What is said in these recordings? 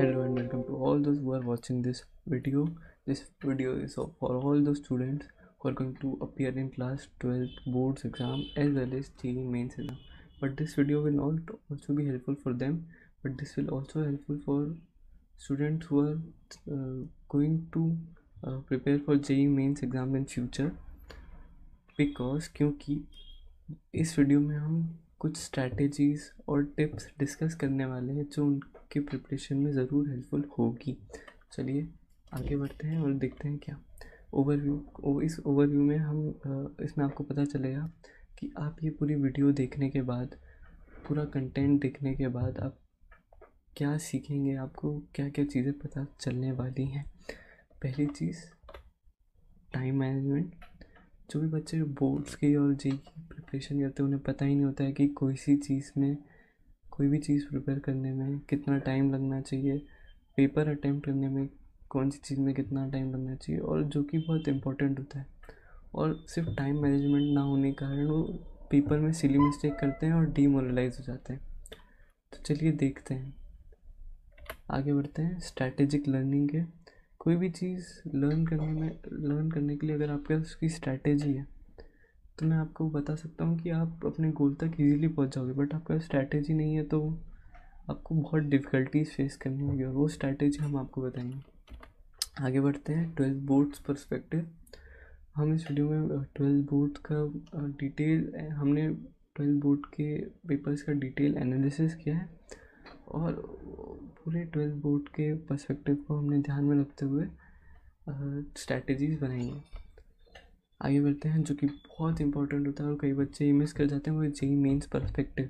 hello and welcome to all those who are watching this video this video is for all the students who are going to appear in class 12th boards exam as well as GE mains exam but this video will not also be helpful for them but this will also helpful for students who are uh, going to uh, prepare for JE mains exam in future because क्योंकि इस video में हम कुछ strategies और tips discuss करने वाले हैं जो उन आपके प्रिपरेशन में ज़रूर हेल्पफुल होगी चलिए आगे बढ़ते हैं और देखते हैं क्या ओवरव्यू इस ओवरव्यू में हम इसमें आपको पता चलेगा कि आप ये पूरी वीडियो देखने के बाद पूरा कंटेंट देखने के बाद आप क्या सीखेंगे आपको क्या क्या चीज़ें पता चलने वाली हैं पहली चीज़ टाइम मैनेजमेंट जो भी बच्चे बोर्ड्स की और जे की प्रिपरेशन करते हैं उन्हें पता ही नहीं होता है कि कोई सी चीज़ में कोई भी चीज़ प्रिपेयर करने में कितना टाइम लगना चाहिए पेपर अटैम्प्ट करने में कौन सी चीज़ में कितना टाइम लगना चाहिए और जो कि बहुत इम्पोर्टेंट होता है और सिर्फ टाइम मैनेजमेंट ना होने के कारण वो पेपर में सिली मिस्टेक करते हैं और डीमोरलाइज हो जाते हैं तो चलिए देखते हैं आगे बढ़ते हैं स्ट्रैटेजिक लर्निंग के कोई भी चीज़ लर्न करने में लर्न करने के लिए अगर आपके पास उसकी स्ट्रैटेजी है तो मैं आपको बता सकता हूँ कि आप अपने गोल तक ईजीली पहुँच जाओगे बट आपका स्ट्रैटेजी नहीं है तो आपको बहुत डिफ़िकल्टीज फेस करनी होगी और वो स्ट्रैटेजी हम आपको बताएंगे आगे बढ़ते हैं ट्वेल्थ बोर्ड्स परस्पेक्टिव हम इस वीडियो में ट्वेल्थ बोर्ड का डिटेल हमने ट्वेल्थ बोर्ड के पेपर्स का डिटेल एनालिसिस किया है और पूरे ट्वेल्थ बोर्ड के परस्पेक्टिव को हमने ध्यान में रखते हुए स्ट्रैटेजीज़ बनाई हैं आगे बढ़ते हैं जो कि बहुत इंपॉर्टेंट होता है और कई बच्चे ये मिस कर जाते हैं वो जेई मेन्स परस्पेक्टिव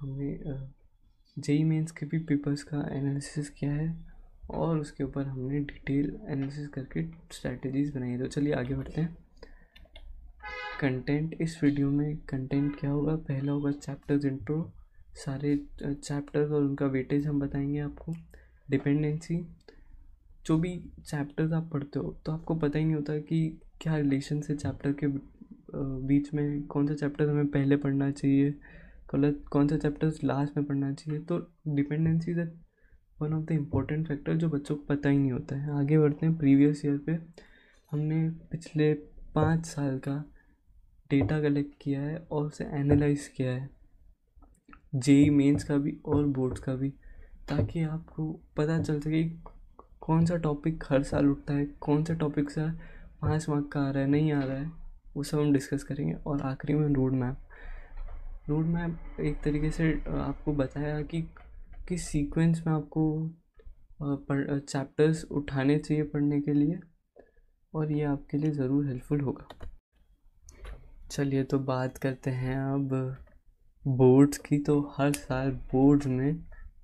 हमने जेई मेन्स के भी पेपर्स का एनालिसिस किया है और उसके ऊपर हमने डिटेल एनालिसिस करके स्ट्रैटेजीज बनाई तो चलिए आगे बढ़ते हैं कंटेंट इस वीडियो में कंटेंट क्या होगा पहला होगा चैप्टर्स इंट्रो सारे चैप्टर्स और उनका वेटेज हम बताएंगे आपको डिपेंडेंसी जो भी चैप्टर्स आप पढ़ते हो तो आपको पता ही नहीं होता कि क्या रिलेशन से चैप्टर के बीच में कौन सा चैप्टर हमें पहले पढ़ना चाहिए गलत कौन सा चैप्टर्स लास्ट में पढ़ना चाहिए तो dependency is one of the important factor जो बच्चों को पता ही नहीं होता है आगे बढ़ते हैं प्रीवियस ईयर पे हमने पिछले पाँच साल का डेटा कलेक्ट किया है और उसे एनालाइज किया है जेई मेंस का भी और बोर्ड्स का भी ताकि आपको पता चल सके कौन सा टॉपिक हर साल उठता है कौन सा टॉपिक सा पाँच मार्क का आ रहा है नहीं आ रहा है वो सब हम डिस्कस करेंगे और आखिरी में रोड मैप रोड मैप एक तरीके से आपको बताया कि किस सीक्वेंस में आपको चैप्टर्स उठाने चाहिए पढ़ने के लिए और ये आपके लिए ज़रूर हेल्पफुल होगा चलिए तो बात करते हैं अब बोर्ड्स की तो हर साल बोर्ड्स में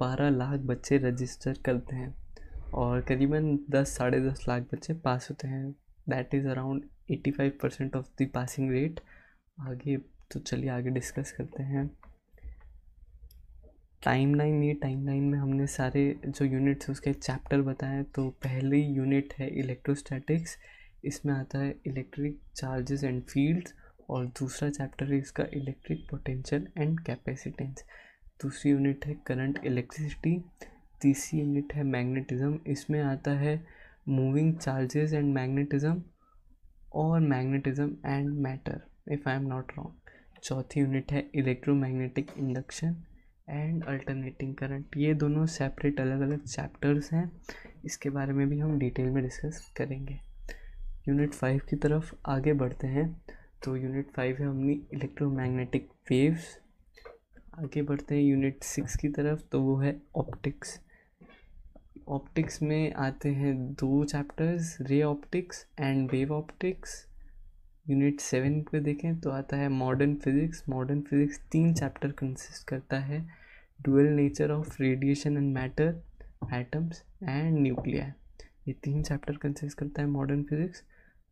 बारह लाख बच्चे रजिस्टर करते हैं और करीबन दस साढ़े दस लाख बच्चे पास होते हैं that is around five percent of the passing rate आगे तो चलिए आगे डिस्कस करते हैं टाइम लाइन ये टाइम लाइन में हमने सारे जो यूनिट्स उसके चैप्टर बताए तो पहली यूनिट है इलेक्ट्रोस्टैटिक्स इसमें आता है इलेक्ट्रिक चार्जेस एंड फील्ड्स और दूसरा चैप्टर है इसका इलेक्ट्रिक पोटेंशियल एंड कैपेसिटेंस दूसरी यूनिट है करंट इलेक्ट्रिसिटी तीसरी यूनिट है मैग्नेटिज़्म इसमें आता है मूविंग चार्जेस एंड मैग्नेटिज्म और magnetism and matter if I am not wrong चौथी यूनिट है electromagnetic induction and alternating current ये दोनों सेपरेट अलग अलग चैप्टर्स हैं इसके बारे में भी हम डिटेल में डिस्कस करेंगे यूनिट फाइव की तरफ आगे बढ़ते हैं तो यूनिट फाइव है हमने इलेक्ट्रोमैग्नेटिक वेव्स आगे बढ़ते हैं यूनिट सिक्स की तरफ तो वो है ऑप्टिक्स ऑप्टिक्स में आते हैं दो chapters ray optics and wave optics unit seven पे देखें तो आता है मॉडर्न फिजिक्स मॉडर्न फिजिक्स तीन चैप्टर कंसिस्ट करता है dual nature of radiation and matter atoms and nuclear ये तीन चैप्टर कंसिस्ट करता है मॉडर्न फिजिक्स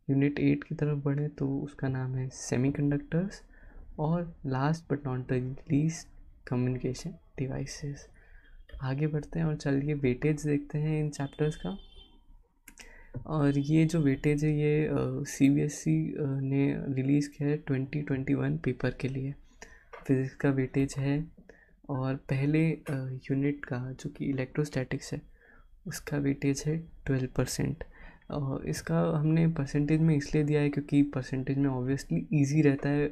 यूनिट एट की तरफ बढ़े तो उसका नाम है सेमीकंडक्टर्स और last but not the least communication devices आगे बढ़ते हैं और चलिए वेटेज देखते हैं इन चैप्टर्स का और ये जो वेटेज है ये सी बी एस ई ने रिलीज़ किया है ट्वेंटी ट्वेंटी वन पेपर के लिए फिज़िक्स का वेटेज है और पहले यूनिट का जो कि इलेक्ट्रोस्टैटिक्स है उसका वेटेज है ट्वेल्व परसेंट और इसका हमने परसेंटेज में इसलिए दिया है क्योंकि परसेंटेज में ऑब्वियसली इजी रहता है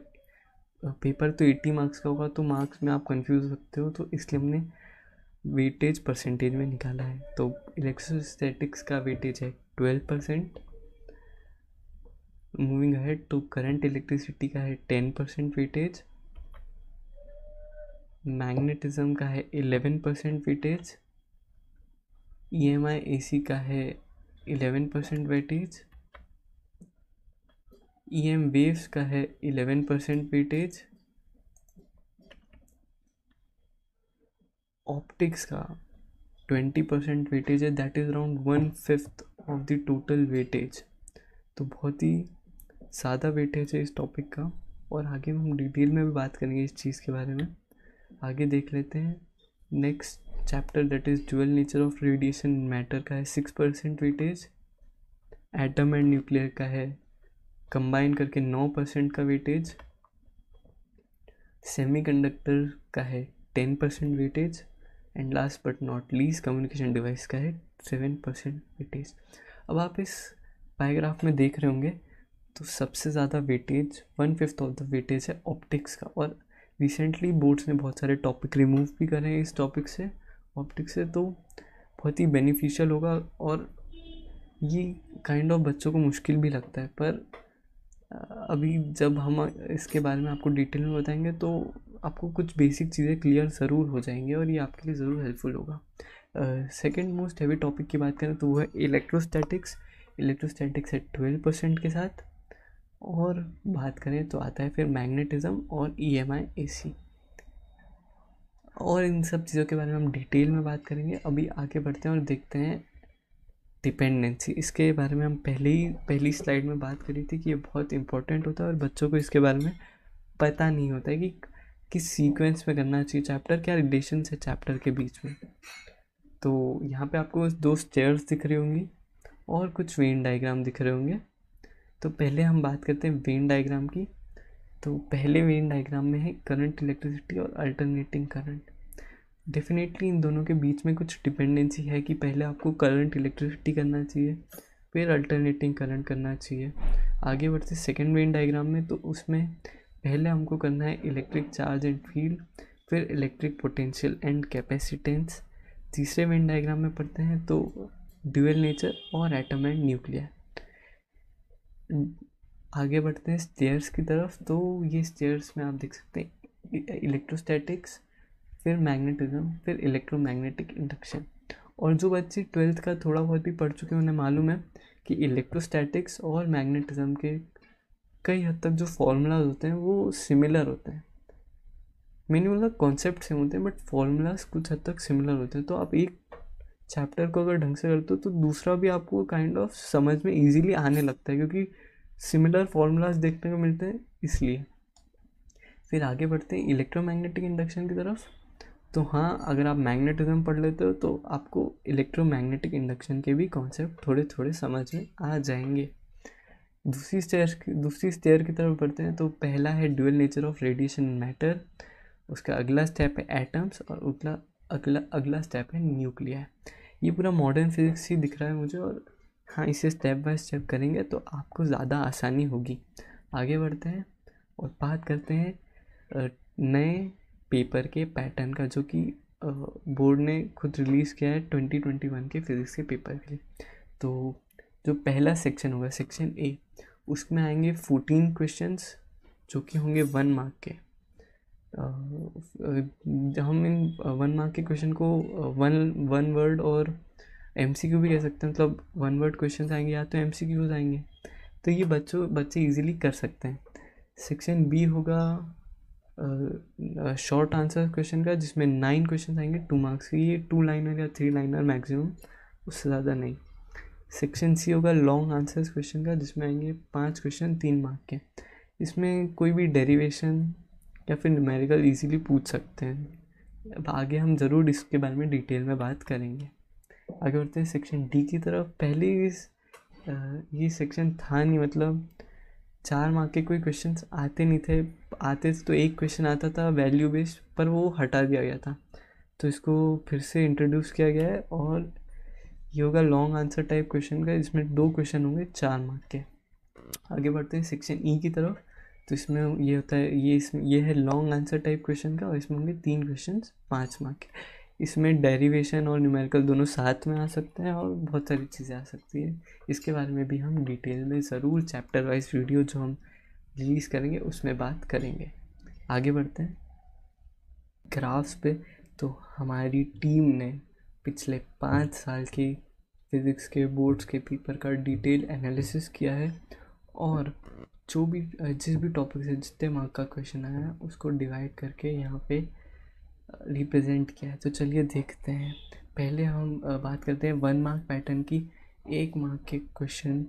पेपर तो एट्टी मार्क्स का होगा तो मार्क्स में आप कन्फ्यूज़ सकते हो तो इसलिए हमने वेटेज परसेंटेज में निकाला है तो इलेक्ट्रोस्टैटिक्स का वेटेज है ट्वेल्व परसेंट मूविंग हेड तो करंट इलेक्ट्रिसिटी का है टेन परसेंट वेटेज मैग्नेटिज्म का है eleven percent weightage E M I A C का है eleven percent weightage E M waves का है एलेवन परसेंट वेटेज का ट्वेंटी 20% वेटेज है that is around one fifth of the total weightage तो बहुत ही सादा वेटेज है इस टॉपिक का और आगे हम डिटेल में भी बात करेंगे इस चीज़ के बारे में आगे देख लेते हैं next chapter that is dual nature of radiation matter का है six percent weightage atom and nuclear का है कंबाइन करके नौ परसेंट का वेटेज सेमी का है ten percent weightage and last but not least communication device का है सेवन परसेंट वेटेज अब आप इस पैराग्राफ में देख रहे होंगे तो सबसे ज़्यादा weightage one fifth of the weightage है ऑप्टिक्स का और रिसेंटली बोर्ड्स ने बहुत सारे टॉपिक रिमूव भी करे हैं इस टॉपिक से ऑप्टिक्स से तो बहुत ही बेनिफिशियल होगा और ये काइंड ऑफ बच्चों को मुश्किल भी लगता है पर अभी जब हम इसके बारे में आपको डिटेल में बताएंगे तो आपको कुछ बेसिक चीज़ें क्लियर ज़रूर हो जाएंगी और ये आपके लिए ज़रूर हेल्पफुल होगा सेकेंड मोस्ट हैवी टॉपिक की बात करें तो वो है इलेक्ट्रोस्टैटिक्स इलेक्ट्रोस्टैटिक्स है ट्वेल्व परसेंट के साथ और बात करें तो आता है फिर मैग्नेटिज़्म और ई एम आई ए सी और इन सब चीज़ों के बारे में हम डिटेल में बात करेंगे अभी आगे बढ़ते हैं और देखते हैं डिपेंडेंसी इसके बारे में हम पहले ही पहली स्लाइड में बात करी थी कि ये बहुत इंपॉर्टेंट होता है और बच्चों को इसके बारे में पता नहीं होता है कि किस सीक्वेंस में करना चाहिए चैप्टर क्या रिलेशन है चैप्टर के बीच में तो यहाँ पे आपको दो स्टेयर्स दिख रही होंगी और कुछ वेन डायग्राम दिख रहे होंगे तो पहले हम बात करते हैं वेन डायग्राम की तो पहले वेन डायग्राम में है करंट इलेक्ट्रिसिटी और अल्टरनेटिंग करंट डेफिनेटली इन दोनों के बीच में कुछ डिपेंडेंसी है कि पहले आपको करंट इलेक्ट्रिसिटी करना चाहिए फिर अल्टरनेटिंग करंट करना चाहिए आगे बढ़ते सेकेंड वेन डायग्राम में तो उसमें पहले हमको करना है इलेक्ट्रिक चार्ज एंड फील्ड फिर इलेक्ट्रिक पोटेंशियल एंड कैपेसिटेंस तीसरे वेन डायग्राम में पढ़ते हैं तो ड्यूअल नेचर और एटम एंड न्यूक्लियर आगे बढ़ते हैं स्टेयर्स की तरफ तो ये स्टेयर्स में आप देख सकते हैं इलेक्ट्रोस्टैटिक्स फिर मैग्नेटिज्म फिर इलेक्ट्रोमैग्नेटिक इंडक्शन और जो बच्चे ट्वेल्थ का थोड़ा बहुत भी पढ़ चुके हैं उन्हें मालूम है कि इलेक्ट्रोस्टैटिक्स और मैग्नेटिज्म के कई हद तक जो फार्मूलाज होते हैं वो सिमिलर होते हैं बोला कॉन्सेप्ट सेम होते हैं बट फार्मूलाज कुछ हद तक सिमिलर होते हैं तो आप एक चैप्टर को अगर ढंग से करते हो तो दूसरा भी आपको काइंड ऑफ समझ में इजीली आने लगता है क्योंकि सिमिलर फार्मूलाज देखने को मिलते हैं इसलिए फिर आगे बढ़ते हैं इलेक्ट्रोमैग्नेटिक इंडक्शन की तरफ तो हाँ अगर आप मैग्नेटिज्म पढ़ लेते हो तो आपको इलेक्ट्रोमैग्नेटिक इंडक्शन के भी कॉन्सेप्ट थोड़े थोड़े समझ में आ जाएंगे दूसरी स्टेयर दूसरी स्टेयर की तरफ बढ़ते हैं तो पहला है dual nature of radiation matter उसका अगला स्टेप है एटम्स और उगला अगला अगला स्टेप है न्यूक्लियर ये पूरा मॉडर्न फिजिक्स ही दिख रहा है मुझे और हाँ इसे स्टेप बाय स्टेप करेंगे तो आपको ज़्यादा आसानी होगी आगे बढ़ते हैं और बात करते हैं नए पेपर के पैटर्न का जो कि बोर्ड ने खुद रिलीज़ किया है ट्वेंटी ट्वेंटी वन के फिज़िक्स के पेपर के लिए तो जो पहला सेक्शन होगा सेक्शन ए उसमें आएंगे फोर्टीन क्वेश्चंस जो कि होंगे वन मार्क के हम इन वन मार्क के क्वेश्चन को वन वन वर्ड और एम भी कह सकते हैं मतलब वन वर्ड क्वेश्चन आएंगे या तो एम आएंगे तो ये बच्चों बच्चे इजीली कर सकते हैं सेक्शन बी होगा शॉर्ट आंसर क्वेश्चन का जिसमें नाइन क्वेश्चन आएंगे टू मार्क्स के ये टू लाइनर या थ्री लाइनर मैक्सिमम उससे ज़्यादा नहीं सेक्शन सी होगा लॉन्ग आंसर्स क्वेश्चन का जिसमें आएंगे पांच क्वेश्चन तीन मार्क के इसमें कोई भी डेरिवेशन या फिर न्यूमेरिकल इजीली पूछ सकते हैं अब आगे हम ज़रूर इसके बारे में डिटेल में बात करेंगे आगे बढ़ते हैं सेक्शन डी की तरफ पहले इस ये सेक्शन था नहीं मतलब चार मार्क के कोई क्वेश्चन आते नहीं थे आते थे तो एक क्वेश्चन आता था वैल्यू बेस्ड पर वो हटा दिया गया था तो इसको फिर से इंट्रोड्यूस किया गया है और ये होगा लॉन्ग आंसर टाइप क्वेश्चन का इसमें दो क्वेश्चन होंगे चार मार्क के आगे बढ़ते हैं सेक्शन ई e की तरफ तो इसमें ये होता है ये इसमें ये है लॉन्ग आंसर टाइप क्वेश्चन का और इसमें होंगे तीन क्वेश्चन पाँच मार्क के इसमें डेरिवेशन और न्यूमेरिकल दोनों साथ में आ सकते हैं और बहुत सारी चीज़ें आ सकती है इसके बारे में भी हम डिटेल में ज़रूर चैप्टर वाइज वीडियो जो हम रिलीज़ करेंगे उसमें बात करेंगे आगे बढ़ते हैं ग्राफ्स पे तो हमारी टीम ने पिछले पाँच साल की फिज़िक्स के बोर्ड्स के पेपर का डिटेल एनालिसिस किया है और जो भी जिस भी टॉपिक से जितने मार्क का क्वेश्चन आया है उसको डिवाइड करके यहाँ पे रिप्रेजेंट किया है तो चलिए देखते हैं पहले हम बात करते हैं वन मार्क पैटर्न की एक मार्क के क्वेश्चन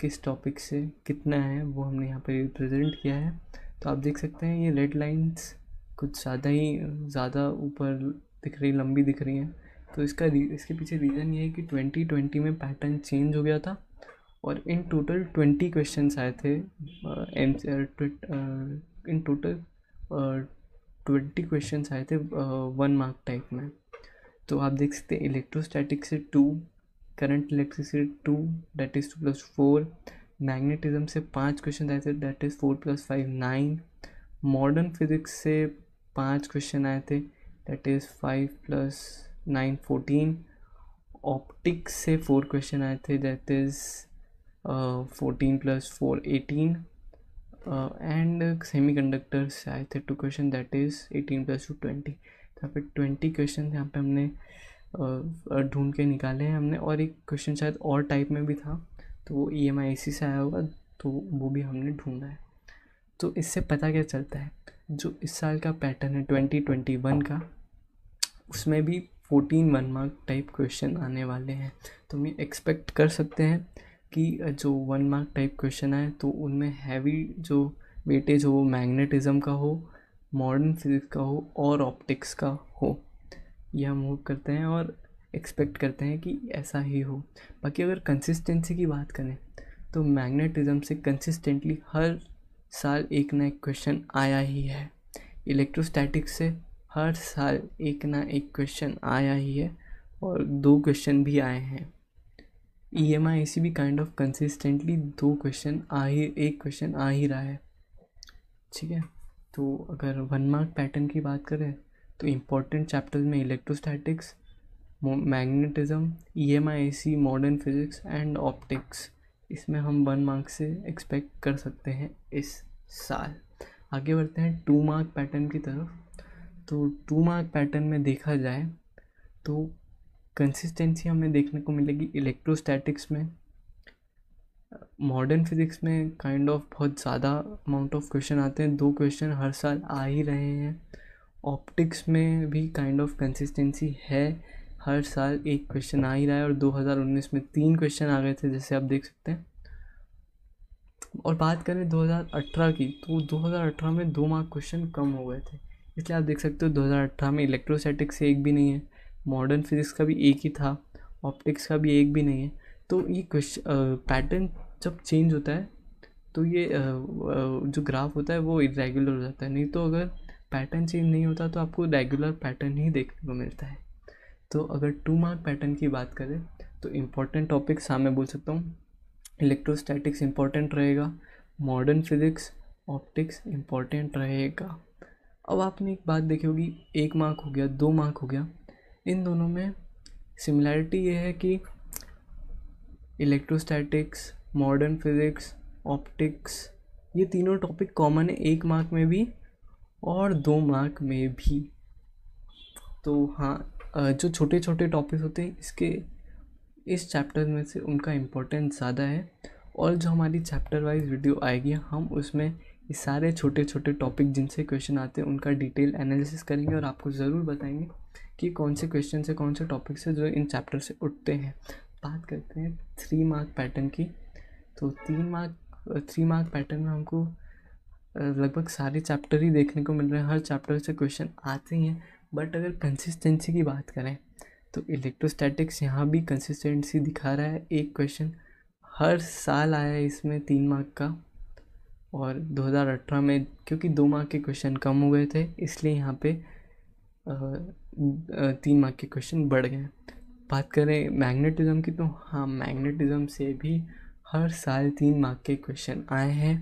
किस टॉपिक से कितना है वो हमने यहाँ पे रिप्रेजेंट किया है तो आप देख सकते हैं ये रेड लाइंस कुछ ज़्यादा ही ज़्यादा ऊपर दिख रही लंबी दिख रही हैं तो इसका इसके पीछे रीज़न ये है कि ट्वेंटी ट्वेंटी में पैटर्न चेंज हो गया था और इन टोटल ट्वेंटी क्वेश्चन आए थे um in total twenty question आए थे वन मार्क टाइप में तो आप देख सकते हैं इलेक्ट्रोस्टैटिक से two current electricity two that is two plus four magnetism से पाँच क्वेश्चन आए थे that is four plus five nine modern physics से पाँच क्वेश्चन आए थे that is five plus nine fourteen optics से फोर क्वेश्चन आए थे that is fourteen plus four eighteen and semiconductor से आए थे two question that is eighteen plus two twenty तो यहाँ पे ट्वेंटी क्वेश्चन यहाँ पे हमने uh, ढूंढ uh, के निकाले हैं हमने और एक क्वेश्चन शायद और टाइप में भी था तो वो ई एम आई सी से आया होगा तो वो भी हमने ढूंढा है तो इससे पता क्या चलता है जो इस साल का पैटर्न है ट्वेंटी ट्वेंटी वन का उसमें भी fourteen one mark type question आने वाले हैं तो हम ये एक्सपेक्ट कर सकते हैं कि जो वन मार्क टाइप क्वेश्चन आए तो उनमें हैवी जो वेटेज हो वो मैग्नेटिज़म का हो मॉडर्न फिजिक्स का हो और ऑप्टिक्स का हो यह हम होप करते हैं और एक्सपेक्ट करते हैं कि ऐसा ही हो बाकी अगर कंसिस्टेंसी की बात करें तो मैग्नेटिज़म से कंसिस्टेंटली हर साल एक ना एक क्वेश्चन आया ही है इलेक्ट्रोस्टैटिक्स से हर साल एक ना एक क्वेश्चन आया ही है और दो क्वेश्चन भी आए हैं ई एम आई इसी भी काइंड ऑफ कंसिस्टेंटली दो क्वेश्चन आ ही एक क्वेश्चन आ ही रहा है ठीक है तो अगर वन मार्क पैटर्न की बात करें तो इम्पोर्टेंट चैप्टर्स में electrostatics magnetism E M I C modern physics and optics इसमें हम वन मार्क से एक्सपेक्ट कर सकते हैं इस साल आगे बढ़ते हैं टू मार्क पैटर्न की तरफ तो टू मार्क पैटर्न में देखा जाए तो कंसिस्टेंसी हमें देखने को मिलेगी इलेक्ट्रोस्टैटिक्स में मॉडर्न फिज़िक्स में काइंड ऑफ बहुत ज़्यादा अमाउंट ऑफ क्वेश्चन आते हैं दो क्वेश्चन हर साल आ ही रहे हैं ऑप्टिक्स में भी काइंड ऑफ कंसिस्टेंसी है हर साल एक क्वेश्चन आ ही रहा है और 2019 में तीन क्वेश्चन आ गए थे जैसे आप देख सकते हैं और बात करें 2018 की तो 2018 में दो मार्क क्वेश्चन कम हो गए थे इसलिए आप देख सकते हो 2018 में इलेक्ट्रोस्टैटिक्स एक भी नहीं है मॉडर्न फिजिक्स का भी एक ही था ऑप्टिक्स का भी एक भी नहीं है तो ये क्वेश्चन पैटर्न जब चेंज होता है तो ये आ, आ, जो ग्राफ होता है वो इरेगुलर हो जाता है नहीं तो अगर पैटर्न चेंज नहीं होता तो आपको रेगुलर पैटर्न ही देखने को मिलता है तो अगर टू मार्क पैटर्न की बात करें तो इम्पोर्टेंट टॉपिक्स हाँ मैं बोल सकता हूँ इलेक्ट्रोस्टैटिक्स इम्पोर्टेंट रहेगा मॉडर्न फिजिक्स ऑप्टिक्स इम्पॉर्टेंट रहेगा अब आपने एक बात देखी होगी एक मार्क हो गया दो मार्क हो गया इन दोनों में सिमिलैरिटी ये है कि इलेक्ट्रोस्टैटिक्स मॉडर्न फिज़िक्स ऑप्टिक्स ये तीनों टॉपिक कॉमन है एक मार्क में भी और दो मार्क में भी तो हाँ जो छोटे छोटे टॉपिक्स होते हैं इसके इस चैप्टर में से उनका इम्पोर्टेंस ज़्यादा है और जो हमारी चैप्टर वाइज वीडियो आएगी हम उसमें ये सारे छोटे छोटे टॉपिक जिनसे क्वेश्चन आते हैं उनका डिटेल एनालिसिस करेंगे और आपको ज़रूर बताएंगे कि कौन से क्वेश्चन से कौन से टॉपिक से जो इन चैप्टर से उठते हैं बात करते हैं थ्री मार्क पैटर्न की तो तीन मार्क थ्री मार्क पैटर्न में हमको लगभग सारे चैप्टर ही देखने को मिल रहे हैं हर चैप्टर से क्वेश्चन आते ही हैं बट अगर कंसिस्टेंसी की बात करें तो इलेक्ट्रोस्टैटिक्स यहाँ भी कंसिस्टेंसी दिखा रहा है एक क्वेश्चन हर साल आया है इसमें तीन मार्क का और 2018 में क्योंकि दो मार्क के क्वेश्चन कम हो गए थे इसलिए यहाँ पे तीन मार्क के क्वेश्चन बढ़ गए बात करें मैग्नेटिज़्म की तो हाँ मैग्नेटिज़्म से भी हर साल तीन मार्क के क्वेश्चन आए हैं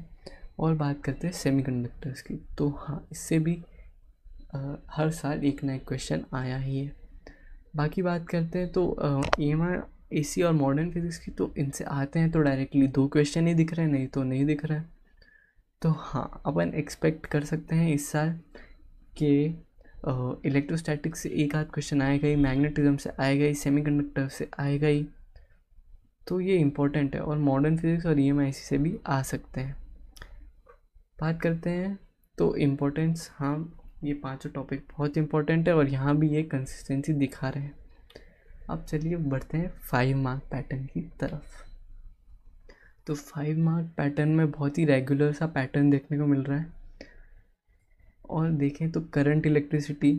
और बात करते हैं सेमीकंडक्टर्स की तो हाँ इससे भी आ, हर साल एक ना एक क्वेश्चन आया ही है बाकी बात करते हैं तो ई एम आई ए सी और मॉडर्न फिज़िक्स की तो इनसे आते हैं तो डायरेक्टली दो क्वेश्चन ही दिख रहे हैं नहीं तो नहीं दिख रहे हैं तो हाँ अपन एक्सपेक्ट कर सकते हैं इस साल कि इलेक्ट्रोस्टैटिक्स से एक आध क्वेश्चन आएगा ही मैग्नेटिज्म से आएगा ही सेमी से आएगा ही तो ये इम्पोर्टेंट है और मॉडर्न फिजिक्स और ई e से भी आ सकते हैं बात करते हैं तो इम्पोर्टेंस हाँ ये पांचों टॉपिक बहुत इम्पोर्टेंट है और यहाँ भी ये कंसिस्टेंसी दिखा रहे हैं अब चलिए बढ़ते हैं फाइव मार्क पैटर्न की तरफ तो फाइव मार्क पैटर्न में बहुत ही रेगुलर सा पैटर्न देखने को मिल रहा है और देखें तो करंट इलेक्ट्रिसिटी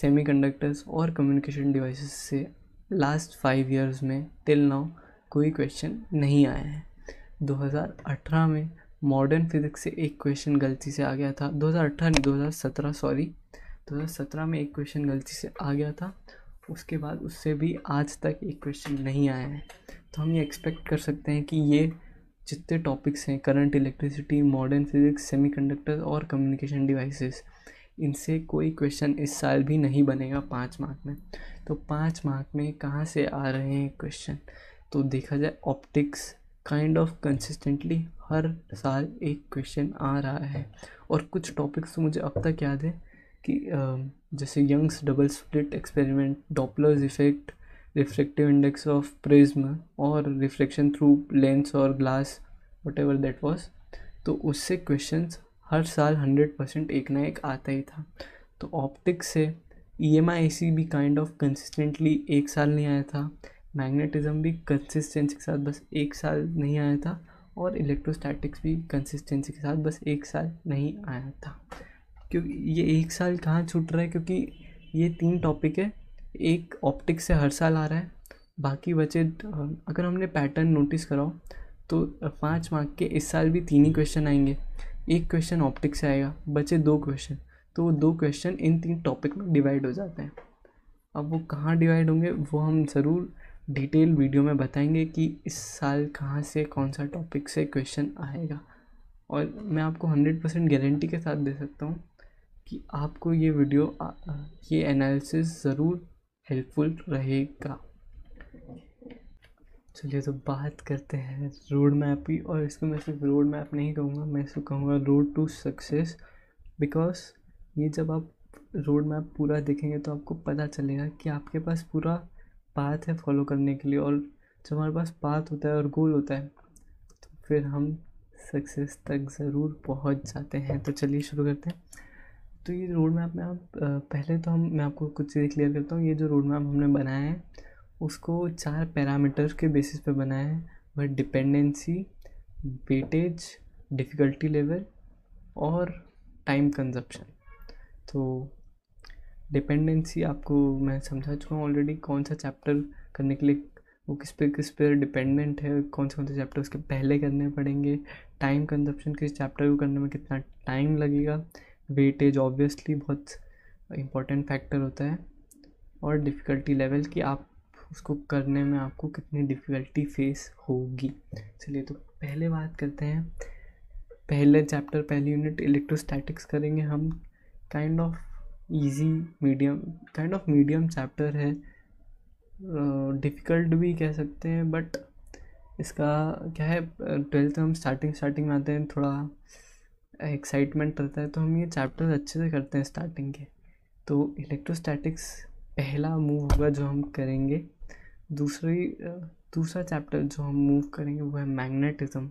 सेमीकंडक्टर्स और कम्युनिकेशन डिवाइसेस से लास्ट फाइव इयर्स में टिल नाउ कोई क्वेश्चन नहीं आया है 2018 में मॉडर्न फिजिक्स से एक क्वेश्चन गलती से आ गया था 2018 नहीं 2017 सॉरी 2017 में एक क्वेश्चन गलती से आ गया था उसके बाद उससे भी आज तक एक क्वेश्चन नहीं आया है तो हम ये एक्सपेक्ट कर सकते हैं कि ये जितने टॉपिक्स हैं current electricity modern physics semiconductor और कम्युनिकेशन डिवाइसेस इनसे कोई क्वेश्चन इस साल भी नहीं बनेगा पाँच मार्क में तो पाँच मार्क में कहाँ से आ रहे हैं क्वेश्चन तो देखा जाए ऑप्टिक्स काइंड ऑफ कंसिस्टेंटली हर साल एक क्वेश्चन आ रहा है और कुछ टॉपिक्स तो मुझे अब तक याद है कि जैसे Young's double split experiment Doppler's effect index of prism और रिफ्लेक्शन थ्रू लेंस और glass whatever that was तो उससे क्वेश्चन हर साल हंड्रेड परसेंट एक ना एक आता ही था तो ऑप्टिक्स से ई एम आई सी भी काइंड ऑफ कंसिस्टेंटली एक साल नहीं आया था मैग्नेटिज़म भी कंसिस्टेंसी के साथ बस एक साल नहीं आया था और इलेक्ट्रोस्टैटिक्स भी कंसिस्टेंसी के साथ बस एक साल नहीं आया था क्योंकि ये एक साल कहाँ छूट रहा है क्योंकि ये तीन टॉपिक है एक ऑप्टिक से हर साल आ रहा है बाकी बचे अगर हमने पैटर्न नोटिस कराओ तो पाँच मार्क के इस साल भी तीन ही क्वेश्चन आएंगे एक क्वेश्चन ऑप्टिक से आएगा बचे दो क्वेश्चन तो वो दो क्वेश्चन इन तीन टॉपिक में डिवाइड हो जाते हैं अब वो कहाँ डिवाइड होंगे वो हम ज़रूर डिटेल वीडियो में बताएंगे कि इस साल कहाँ से कौन सा टॉपिक से क्वेश्चन आएगा और मैं आपको हंड्रेड परसेंट गारंटी के साथ दे सकता हूँ कि आपको ये वीडियो ये एनालिसिस ज़रूर हेल्पफुल रहेगा चलिए तो बात करते हैं रोड मैप की और इसको मैं सिर्फ रोड मैप नहीं कहूँगा मैं इसको कहूँगा रोड टू सक्सेस बिकॉज ये जब आप रोड मैप पूरा देखेंगे तो आपको पता चलेगा कि आपके पास पूरा पाथ है फॉलो करने के लिए और जब हमारे पास पाथ होता है और गोल होता है तो फिर हम सक्सेस तक ज़रूर पहुंच जाते हैं तो चलिए शुरू करते हैं तो ये रोड मैप में आप पहले तो हम मैं आपको कुछ चीज़ें क्लियर करता हूँ ये जो रोड मैप हमने बनाया है उसको चार पैरामीटर्स के बेसिस पे बनाया है वह डिपेंडेंसी वेटेज डिफ़िकल्टी लेवल और टाइम कंजप्शन तो डिपेंडेंसी आपको मैं समझा चुका हूँ ऑलरेडी कौन सा चैप्टर करने के लिए वो किस पे किस पे डिपेंडेंट है कौन से कौन से चैप्टर उसके पहले करने पड़ेंगे टाइम कंजप्शन किस चैप्टर को करने में कितना टाइम लगेगा वेटेज ऑब्वियसली बहुत इम्पोर्टेंट फैक्टर होता है और डिफ़िकल्टी लेवल कि आप उसको करने में आपको कितनी डिफ़िकल्टी फेस होगी चलिए तो पहले बात करते हैं पहले चैप्टर पहली यूनिट इलेक्ट्रोस्टैटिक्स करेंगे हम kind of easy medium kind of medium chapter है डिफ़िकल्ट uh, भी कह सकते हैं बट इसका क्या है ट्वेल्थ में हम स्टार्टिंग स्टार्टिंग में आते हैं थोड़ा एक्साइटमेंट रहता है तो हम ये चैप्टर अच्छे से करते हैं स्टार्टिंग के तो इलेक्ट्रोस्टैटिक्स पहला मूव होगा जो हम करेंगे दूसरी दूसरा चैप्टर जो हम मूव करेंगे वो है मैग्नेटिज़्म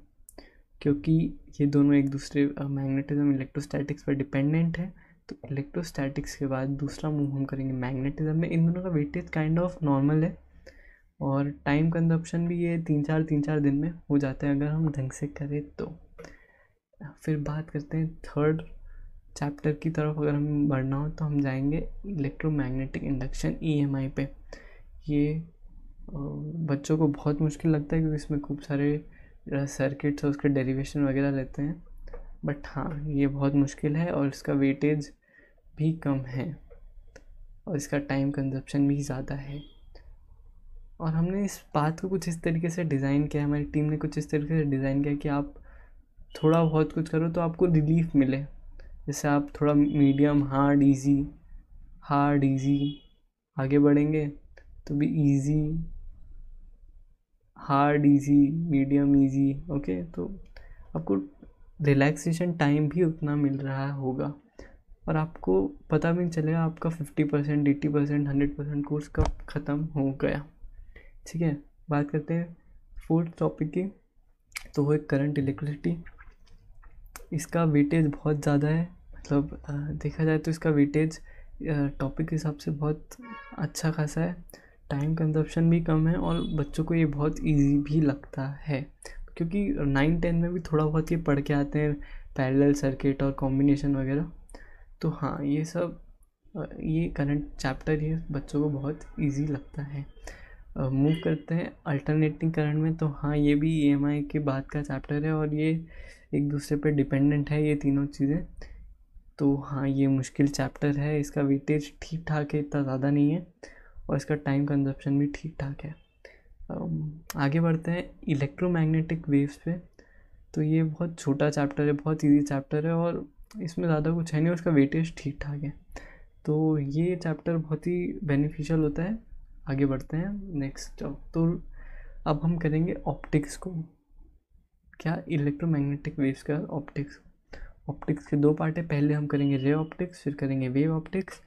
क्योंकि ये दोनों एक दूसरे मैग्नेटिज़्म इलेक्ट्रोस्टैटिक्स पर डिपेंडेंट है तो इलेक्ट्रोस्टैटिक्स के बाद दूसरा मूव हम करेंगे मैग्नेटिज़्म में इन दोनों का वेटेज काइंड ऑफ नॉर्मल है और टाइम कंजप्शन भी ये तीन चार तीन चार दिन में हो जाता है अगर हम ढंग से करें तो फिर बात करते हैं थर्ड चैप्टर की तरफ अगर हम बढ़ना हो तो हम जाएंगे इलेक्ट्रोमैग्नेटिक इंडक्शन ईएमआई पे ये बच्चों को बहुत मुश्किल लगता है क्योंकि इसमें खूब सारे सर्किट्स और उसके डेरिवेशन वगैरह लेते हैं बट हाँ ये बहुत मुश्किल है और इसका वेटेज भी कम है और इसका टाइम कंजप्शन भी ज़्यादा है और हमने इस बात को कुछ इस तरीके से डिज़ाइन किया हमारी टीम ने कुछ इस तरीके से डिज़ाइन किया कि आप थोड़ा बहुत कुछ करो तो आपको रिलीफ मिले जैसे आप थोड़ा medium hard easy hard easy आगे बढ़ेंगे तो भी easy hard easy medium easy okay तो आपको रिलैक्सेशन टाइम भी उतना मिल रहा होगा और आपको पता भी नहीं चलेगा आपका fifty percent eighty percent hundred percent course कब ख़त्म हो गया ठीक है बात करते हैं फोर्थ टॉपिक की तो वो है करंट इलेक्ट्रिसिटी इसका वेटेज बहुत ज़्यादा है मतलब देखा जाए तो इसका वेटेज टॉपिक के हिसाब से बहुत अच्छा खासा है टाइम कंजप्शन भी कम है और बच्चों को ये बहुत इजी भी लगता है क्योंकि नाइन टेन में भी थोड़ा बहुत ये पढ़ के आते हैं पैरेलल सर्किट और कॉम्बिनेशन वगैरह तो हाँ ये सब ये करंट चैप्टर ये बच्चों को बहुत इजी लगता है मूव करते हैं अल्टरनेटिंग करंट में तो हाँ ये भी ई e के बाद का चैप्टर है और ये एक दूसरे पर डिपेंडेंट है ये तीनों चीज़ें तो हाँ ये मुश्किल चैप्टर है इसका वेटेज ठीक ठाक है इतना ज़्यादा नहीं है और इसका टाइम कंजप्शन भी ठीक ठाक है आगे बढ़ते हैं इलेक्ट्रोमैग्नेटिक वेव्स पे तो ये बहुत छोटा चैप्टर है बहुत ईजी चैप्टर है और इसमें ज़्यादा कुछ है नहीं उसका वेटेज ठीक ठाक है तो ये चैप्टर बहुत ही बेनिफिशियल होता है आगे बढ़ते हैं नेक्स्ट तो अब हम करेंगे ऑप्टिक्स को क्या इलेक्ट्रोमैग्नेटिक वेव्स का ऑप्टिक्स ऑप्टिक्स के दो पार्ट है पहले हम करेंगे रे ऑप्टिक्स फिर करेंगे wave optics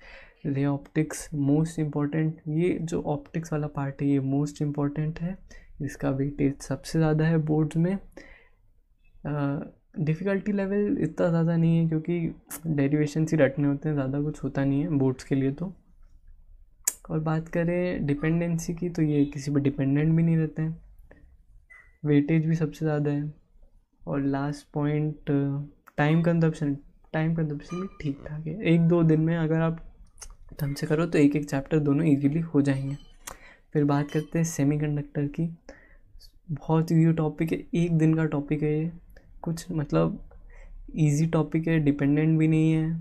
ray optics most important ये जो ऑप्टिक्स वाला पार्ट है ये मोस्ट इम्पॉर्टेंट है इसका वेटेज सबसे ज़्यादा है बोर्ड्स में डिफ़िकल्टी लेवल इतना ज़्यादा नहीं है क्योंकि डेरिवेशन ही रटने होते हैं ज़्यादा कुछ होता नहीं है बोर्ड्स के लिए तो और बात करें डिपेंडेंसी की तो ये किसी पर डिपेंडेंट भी नहीं रहते हैं वेटेज भी सबसे ज़्यादा है और last point time consumption time consumption भी ठीक ठाक है एक दो दिन में अगर आप ढंग से करो तो एक एक चैप्टर दोनों इजीली हो जाएंगे फिर बात करते हैं सेमीकंडक्टर की बहुत इजी टॉपिक है एक दिन का टॉपिक है ये कुछ मतलब इजी टॉपिक है डिपेंडेंट भी नहीं है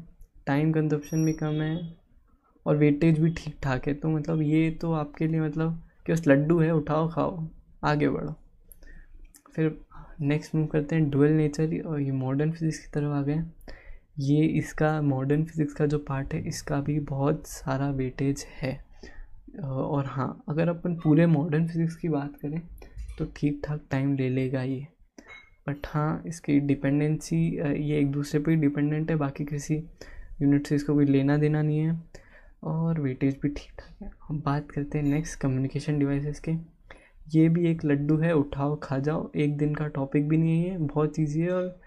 टाइम कंजप्शन भी कम है और वेटेज भी ठीक ठाक है तो मतलब ये तो आपके लिए मतलब कि बस लड्डू है उठाओ खाओ आगे बढ़ो फिर नेक्स्ट मूव करते हैं डुअल नेचर और ये मॉडर्न फिज़िक्स की तरफ आ गए ये इसका मॉडर्न फिज़िक्स का जो पार्ट है इसका भी बहुत सारा वेटेज है और हाँ अगर अपन पूरे मॉडर्न फिज़िक्स की बात करें तो ठीक ठाक टाइम ले लेगा ये बट हाँ इसकी डिपेंडेंसी ये एक दूसरे ही डिपेंडेंट है बाकी किसी यूनिट से इसको कोई लेना देना नहीं है और वेटेज भी ठीक ठाक है अब बात करते हैं नेक्स्ट कम्युनिकेशन डिवाइसेस के ये भी एक लड्डू है उठाओ खा जाओ एक दिन का टॉपिक भी नहीं है बहुत ईजी है और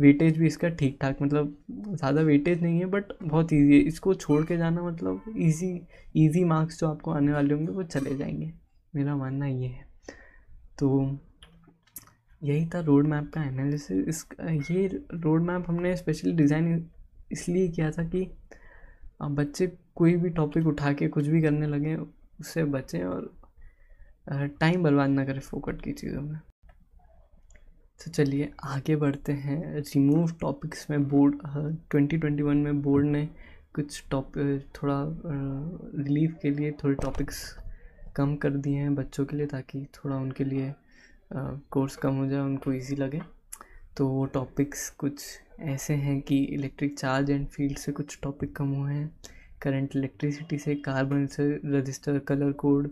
वेटेज भी इसका ठीक ठाक मतलब ज़्यादा वेटेज नहीं है बट बहुत ईजी है इसको छोड़ के जाना मतलब ईजी ईजी मार्क्स जो आपको आने वाले होंगे वो चले जाएंगे मेरा मानना ये है तो यही था रोड मैप का एनालिसिस इस ये रोड मैप हमने स्पेशली डिज़ाइन इसलिए किया था कि आप बच्चे कोई भी टॉपिक उठा के कुछ भी करने लगें उससे बचें और टाइम बर्बाद ना करें फोकट की चीज़ों में तो चलिए आगे बढ़ते हैं रिमूव टॉपिक्स में बोर्ड ट्वेंटी ट्वेंटी वन में बोर्ड ने कुछ टॉप थोड़ा रिलीफ के लिए थोड़े टॉपिक्स कम कर दिए हैं बच्चों के लिए ताकि थोड़ा उनके लिए कोर्स कम हो जाए उनको इजी लगे तो वो टॉपिक्स कुछ ऐसे हैं कि इलेक्ट्रिक चार्ज एंड फील्ड से कुछ टॉपिक कम हुए हैं करंट इलेक्ट्रिसिटी से कार्बन से रजिस्टर कलर कोड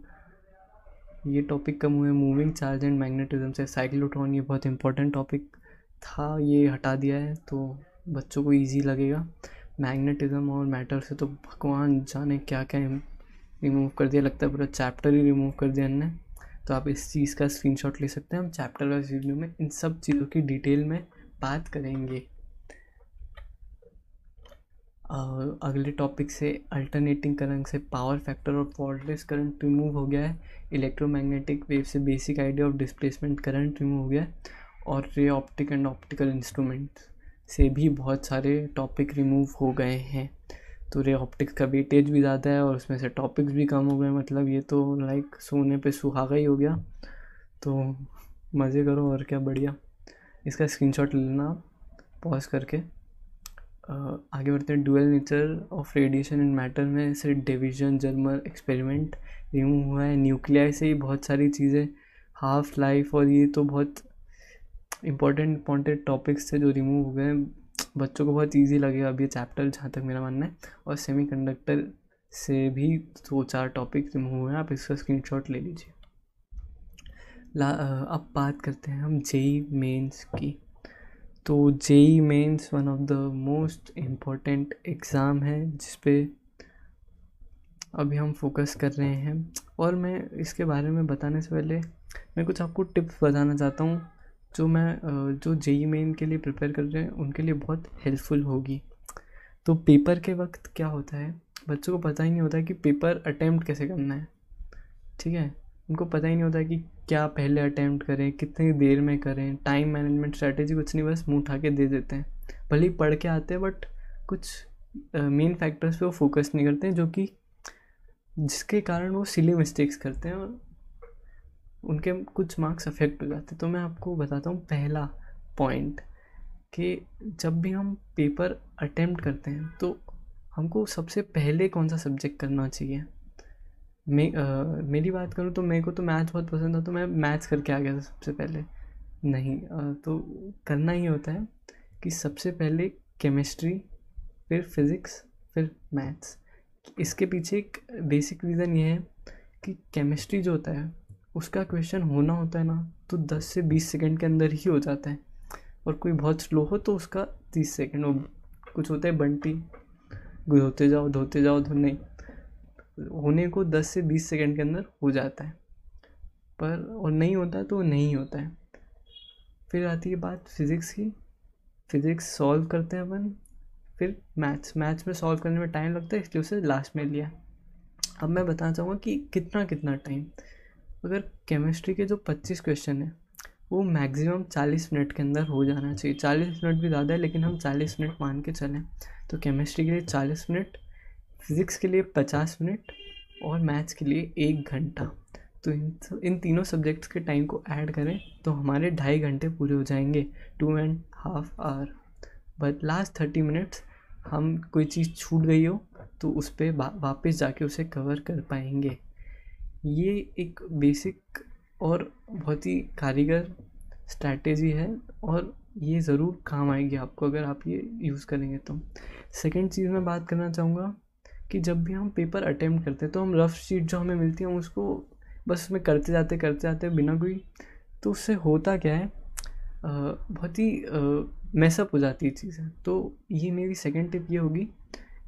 ये टॉपिक कम हुए मूविंग चार्ज एंड मैग्नेटिज्म से साइक्लोट्रॉन ये बहुत इंपॉर्टेंट टॉपिक था ये हटा दिया है तो बच्चों को इजी लगेगा मैग्नेटिज्म और मैटर से तो भगवान जाने क्या क्या रिमूव कर दिया लगता है पूरा चैप्टर ही रिमूव कर दिया हमने तो आप इस चीज़ का स्क्रीनशॉट ले सकते हैं हम चैप्टर वाइज वीडियो में इन सब चीज़ों की डिटेल में बात करेंगे अगले टॉपिक से अल्टरनेटिंग करंट से पावर फैक्टर और फॉल्टलेस करंट रिमूव हो गया है इलेक्ट्रोमैग्नेटिक वेव से basic idea of displacement current remove हो गया है और रे ऑप्टिक एंड ऑप्टिकल इंस्ट्रूमेंट से भी बहुत सारे टॉपिक रिमूव हो गए हैं तो रे ऑप्टिक्स का वेटेज भी ज़्यादा है और उसमें से टॉपिक्स भी कम हो गए मतलब ये तो लाइक सोने पे सुहागा ही हो गया तो मज़े करो और क्या बढ़िया इसका स्क्रीनशॉट लेना पॉज करके आगे बढ़ते हैं dual nature of radiation in matter में से डिवीजन जर्मर एक्सपेरिमेंट रिमूव हुआ है न्यूक्लियाई से ही बहुत सारी चीज़ें हाफ लाइफ और ये तो बहुत इंपॉर्टेंट इंपॉर्टेंट टॉपिक्स थे जो रिमूव हो गए बच्चों को बहुत ईजी लगेगा अब ये चैप्टर जहाँ तक मेरा मानना है और कंडक्टर से भी दो चार टॉपिक रिमूव हुए हैं आप इसका स्क्रीन ले लीजिए ला अब बात करते हैं हम जेई मेन्स की तो JEE Mains one of the most important exam है जिस पे अभी हम फोकस कर रहे हैं और मैं इसके बारे में बताने से पहले मैं कुछ आपको टिप्स बताना चाहता हूँ जो मैं जो जेई मेन के लिए प्रिपेयर कर रहे हैं उनके लिए बहुत हेल्पफुल होगी तो पेपर के वक्त क्या होता है बच्चों को पता ही नहीं होता कि पेपर अटैम्प्ट कैसे करना है ठीक है उनको पता ही नहीं होता कि क्या पहले अटैम्प्ट करें कितनी देर में करें टाइम मैनेजमेंट स्ट्रैटेजी कुछ नहीं बस मुँह उठा के दे देते हैं भले ही पढ़ के आते हैं बट कुछ मेन फैक्टर्स पे वो फोकस नहीं करते हैं जो कि जिसके कारण वो सिली मिस्टेक्स करते हैं और उनके कुछ मार्क्स अफेक्ट हो जाते हैं तो मैं आपको बताता हूँ पहला पॉइंट कि जब भी हम पेपर अटैम्प्ट करते हैं तो हमको सबसे पहले कौन सा सब्जेक्ट करना चाहिए मे मेरी बात करूँ तो मेरे को तो मैथ्स बहुत पसंद था तो मैं मैथ्स करके आ गया था सबसे पहले नहीं आ, तो करना ही होता है कि सबसे पहले केमिस्ट्री फिर फिज़िक्स फिर मैथ्स इसके पीछे एक बेसिक रीज़न ये है कि केमिस्ट्री जो होता है उसका क्वेश्चन होना होता है ना तो 10 से 20 सेकंड के अंदर ही हो जाता है और कोई बहुत स्लो हो तो उसका 30 सेकंड हो कुछ होता है बंटी धोते जाओ धोते जाओ धो नहीं होने को 10 से 20 सेकंड के अंदर हो जाता है पर और नहीं होता तो नहीं होता है फिर आती है बात फिज़िक्स की फिज़िक्स सॉल्व करते हैं अपन फिर मैथ्स मैथ्स में सॉल्व करने में टाइम लगता है इसलिए उसे लास्ट में लिया अब मैं बताना चाहूँगा कि कितना कितना टाइम अगर केमिस्ट्री के जो पच्चीस क्वेश्चन हैं वो मैक्सिमम चालीस मिनट के अंदर हो जाना चाहिए चालीस मिनट भी ज़्यादा है लेकिन हम चालीस मिनट मान के चलें तो केमिस्ट्री के लिए चालीस मिनट फिज़िक्स के लिए पचास मिनट और मैथ्स के लिए एक घंटा तो इन इन तीनों सब्जेक्ट्स के टाइम को ऐड करें तो हमारे ढाई घंटे पूरे हो जाएंगे two and half hour but last thirty minutes हम कोई चीज़ छूट गई हो तो उस पर वापस जाके उसे कवर कर पाएंगे ये एक बेसिक और बहुत ही कारीगर स्ट्रैटेजी है और ये ज़रूर काम आएगी आपको अगर आप ये यूज़ करेंगे तो सेकेंड चीज़ मैं बात करना चाहूँगा कि जब भी हम पेपर अटैम्प्ट करते हैं तो हम रफ़ शीट जो हमें मिलती है हम उसको बस उसमें करते जाते करते जाते बिना कोई तो उससे होता क्या है बहुत ही मैसअप हो जाती है चीज़ें तो ये मेरी सेकेंड टिप ये होगी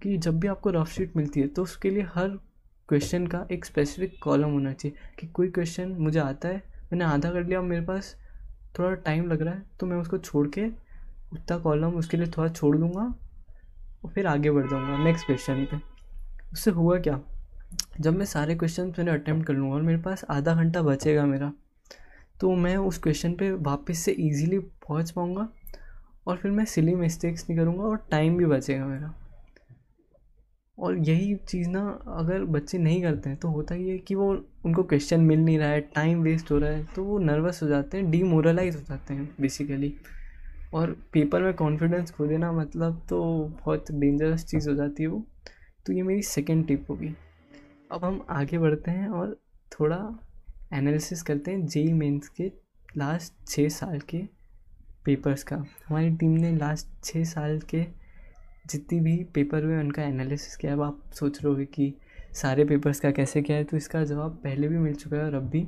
कि जब भी आपको रफ शीट मिलती है तो उसके लिए हर क्वेश्चन का एक स्पेसिफिक कॉलम होना चाहिए कि कोई क्वेश्चन मुझे आता है मैंने आधा कर लिया मेरे पास थोड़ा टाइम लग रहा है तो मैं उसको छोड़ के उतना कॉलम उसके लिए थोड़ा छोड़ दूँगा और फिर आगे बढ़ जाऊँगा नेक्स्ट क्वेश्चन पर उससे हुआ क्या जब मैं सारे क्वेश्चन मैंने अटैम्प्ट कर लूँगा और मेरे पास आधा घंटा बचेगा मेरा तो मैं उस क्वेश्चन पे वापस से इजीली पहुंच पाऊँगा और फिर मैं सिली मिस्टेक्स नहीं करूँगा और टाइम भी बचेगा मेरा और यही चीज़ ना अगर बच्चे नहीं करते हैं तो होता ही है कि वो उनको क्वेश्चन मिल नहीं रहा है टाइम वेस्ट हो रहा है तो वो नर्वस हो जाते हैं डीमोरलाइज हो जाते हैं बेसिकली और पेपर में कॉन्फिडेंस खो देना मतलब तो बहुत डेंजरस चीज़ हो जाती है वो तो ये मेरी सेकेंड टिप होगी अब हम आगे बढ़ते हैं और थोड़ा एनालिसिस करते हैं जेई मेंस के लास्ट छः साल के पेपर्स का हमारी टीम ने लास्ट छः साल के जितनी भी पेपर हुए उनका एनालिसिस किया अब आप सोच रहे हो कि सारे पेपर्स का कैसे किया है तो इसका जवाब पहले भी मिल चुका है और अब भी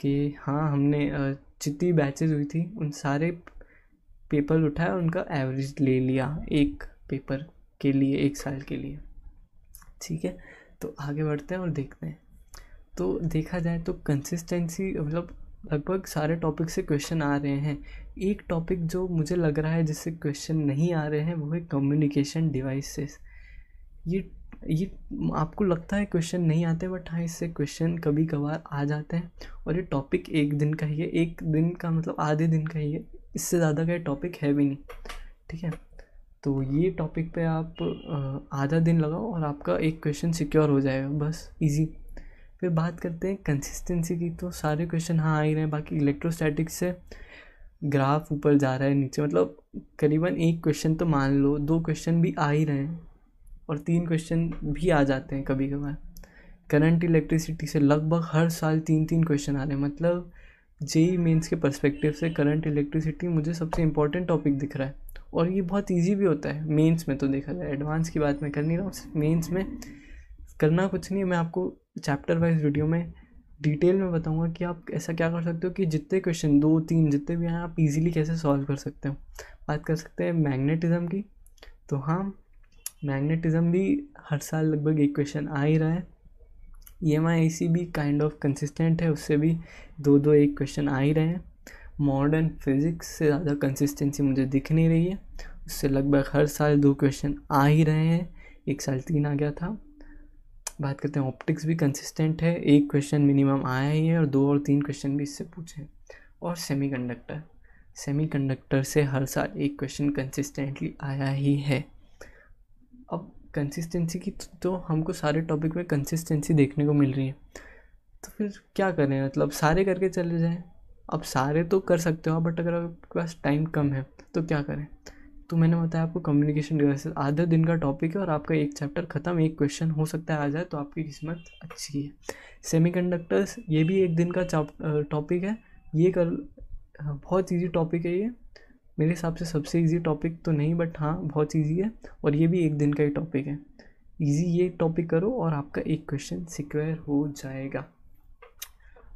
कि हाँ हमने जितनी बैचेज हुई थी उन सारे पेपर उठाए उनका एवरेज ले लिया एक पेपर के लिए एक साल के लिए ठीक है तो आगे बढ़ते हैं और देखते हैं तो देखा जाए तो कंसिस्टेंसी मतलब लगभग सारे टॉपिक से क्वेश्चन आ रहे हैं एक टॉपिक जो मुझे लग रहा है जिससे क्वेश्चन नहीं आ रहे हैं वो है कम्युनिकेशन डिवाइसेस ये ये आपको लगता है क्वेश्चन नहीं आते बट हाँ इससे क्वेश्चन कभी कभार आ जाते हैं और ये टॉपिक एक दिन का ही है एक दिन का मतलब आधे दिन का ही है इससे ज़्यादा का टॉपिक है भी नहीं ठीक है तो ये टॉपिक पे आप आधा दिन लगाओ और आपका एक क्वेश्चन सिक्योर हो जाएगा बस इजी फिर बात करते हैं कंसिस्टेंसी की तो सारे क्वेश्चन हाँ आ ही रहे हैं बाकी इलेक्ट्रोस्टैटिक्स से ग्राफ ऊपर जा रहा है नीचे मतलब करीबन एक क्वेश्चन तो मान लो दो क्वेश्चन भी आ ही रहे हैं और तीन क्वेश्चन भी आ जाते हैं कभी कभार करंट इलेक्ट्रिसिटी से लगभग हर साल तीन तीन क्वेश्चन आ रहे हैं मतलब जेई मेंस e के पर्सपेक्टिव से करंट इलेक्ट्रिसिटी मुझे सबसे इम्पोर्टेंट टॉपिक दिख रहा है और ये बहुत इजी भी होता है मेंस में तो देखा जाए एडवांस की बात मैं कर नहीं रहा हूँ मेंस में करना कुछ नहीं है मैं आपको चैप्टर वाइज वीडियो में डिटेल में बताऊंगा कि आप ऐसा क्या कर सकते हो कि जितने क्वेश्चन दो तीन जितने भी हैं आप इजीली कैसे सॉल्व कर सकते हो बात कर सकते हैं मैग्नेटिज़्म की तो हाँ मैग्नेटिज़्म भी हर साल लगभग एक क्वेश्चन आ ही रहा है ई एम आई ए सी भी काइंड ऑफ कंसिस्टेंट है उससे भी दो दो एक क्वेश्चन आ ही रहे हैं मॉडर्न फिज़िक्स से ज़्यादा कंसिस्टेंसी मुझे दिख नहीं रही है उससे लगभग हर साल दो क्वेश्चन आ ही रहे हैं एक साल तीन आ गया था बात करते हैं ऑप्टिक्स भी कंसिस्टेंट है एक क्वेश्चन मिनिमम आया ही है और दो और तीन क्वेश्चन भी इससे पूछे और सेमी कंडक्टर सेमी कंडक्टर से हर साल एक क्वेश्चन कंसिस्टेंटली आया ही है अब कंसिस्टेंसी की तो-, तो हमको सारे टॉपिक में कंसिस्टेंसी देखने को मिल रही है तो फिर क्या करें मतलब सारे करके चले जाएँ अब सारे तो कर सकते हो बट अगर आपके पास टाइम कम है तो क्या करें तो मैंने बताया आपको कम्युनिकेशन डिवाइसेस आधे दिन का टॉपिक है और आपका एक चैप्टर ख़त्म एक क्वेश्चन हो सकता है आ जाए तो आपकी किस्मत अच्छी है सेमीकंडक्टर्स ये भी एक दिन का टॉपिक है ये कर हाँ, बहुत ईजी टॉपिक है ये मेरे हिसाब से सबसे ईजी टॉपिक तो नहीं बट हाँ बहुत ईजी है और ये भी एक दिन का ही टॉपिक है ईजी ये टॉपिक करो और आपका एक क्वेश्चन सिक्योर हो जाएगा